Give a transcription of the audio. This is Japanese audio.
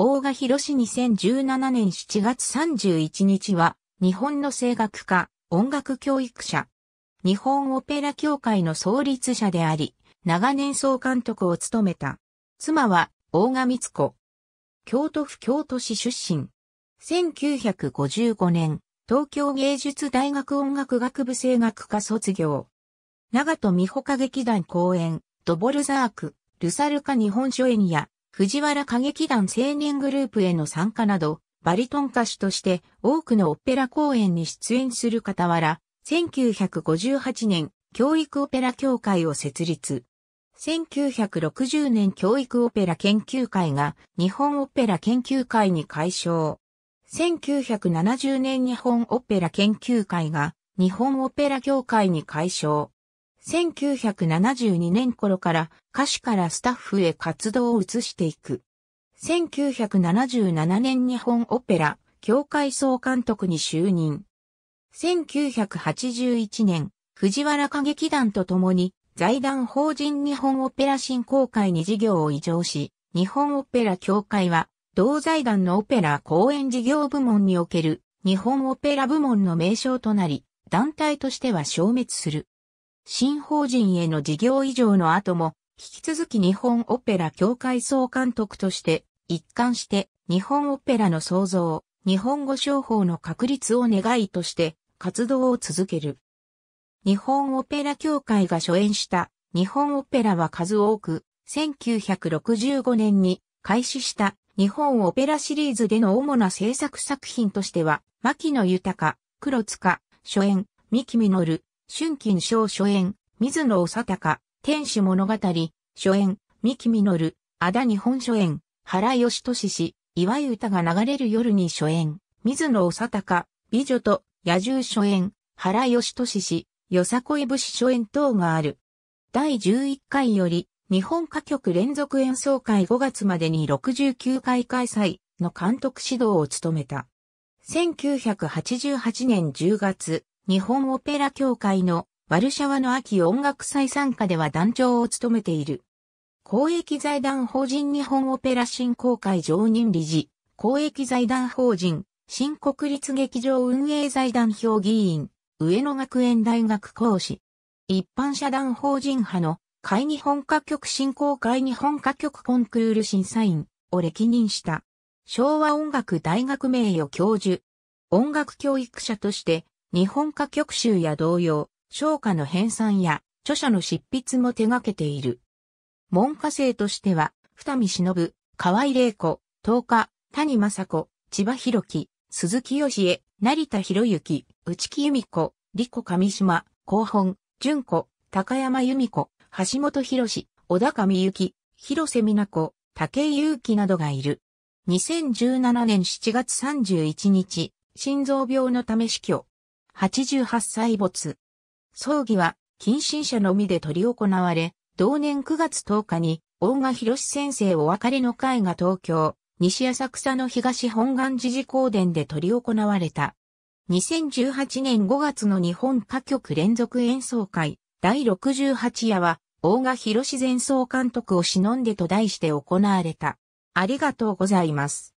大賀博士2017年7月31日は、日本の声楽家、音楽教育者、日本オペラ協会の創立者であり、長年総監督を務めた。妻は、大賀光子。京都府京都市出身。1955年、東京芸術大学音楽学部声楽科卒業。長戸美穂歌劇団公演、ドボルザーク、ルサルカ日本書演や、藤原歌劇団青年グループへの参加など、バリトン歌手として多くのオペラ公演に出演する傍ら、1958年、教育オペラ協会を設立。1960年教育オペラ研究会が日本オペラ研究会に改称。1970年日本オペラ研究会が日本オペラ協会に改称。1972年頃から歌手からスタッフへ活動を移していく。1977年日本オペラ協会総監督に就任。1981年、藤原歌劇団と共に財団法人日本オペラ振興会に事業を移譲し、日本オペラ協会は同財団のオペラ公演事業部門における日本オペラ部門の名称となり、団体としては消滅する。新法人への事業移譲の後も、引き続き日本オペラ協会総監督として、一貫して日本オペラの創造、日本語商法の確立を願いとして活動を続ける。日本オペラ協会が初演した日本オペラは数多く、1965年に開始した日本オペラシリーズでの主な制作作品としては、牧野豊、黒塚、初演、三木実、春金賞初演、水野長隆、天使物語、初演、三木実、あだ日本初演、原義俊氏、祝い歌が流れる夜に初演、水野長隆、美女と野獣初演、原義俊氏、よさこい節初演等がある。第11回より、日本歌曲連続演奏会5月までに69回開催の監督指導を務めた。1988年10月、日本オペラ協会のワルシャワの秋音楽祭参加では団長を務めている。公益財団法人日本オペラ振興会常任理事、公益財団法人、新国立劇場運営財団評議員、上野学園大学講師。一般社団法人派の会日本歌曲振興会日本歌曲コンクール審査員を歴任した。昭和音楽大学名誉教授。音楽教育者として日本歌曲集や同様、唱歌の編纂や著者の執筆も手掛けている。門下生としては、二見忍、河合玲子、東日、谷正子、千葉博樹、鈴木義恵、成田博之、内木由美子、理子上島、広本、純子、高山由美子、橋本博士、小高美幸、広瀬美奈子、竹井祐樹などがいる。2017年7月31日、心臓病のため死去。88歳没。葬儀は、近親者のみで取り行われ、同年9月10日に、大賀博先生お別れの会が東京、西浅草の東本願寺寺公殿で取り行われた。2018年5月の日本歌曲連続演奏会、第68夜は、大賀博前総監督を忍んでと題して行われた。ありがとうございます。